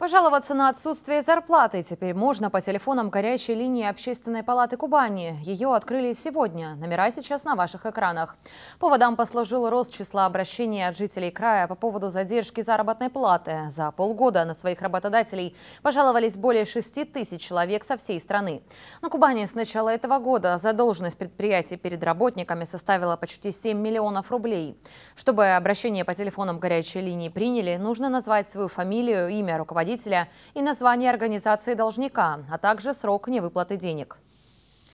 Пожаловаться на отсутствие зарплаты теперь можно по телефонам горячей линии Общественной палаты Кубани. Ее открыли сегодня. Номера сейчас на ваших экранах. Поводом послужил рост числа обращений от жителей края по поводу задержки заработной платы. За полгода на своих работодателей пожаловались более 6 тысяч человек со всей страны. На Кубани с начала этого года задолженность предприятий перед работниками составила почти 7 миллионов рублей. Чтобы обращение по телефонам горячей линии приняли, нужно назвать свою фамилию, имя руководителя производителя и название организации должника, а также срок невыплаты денег.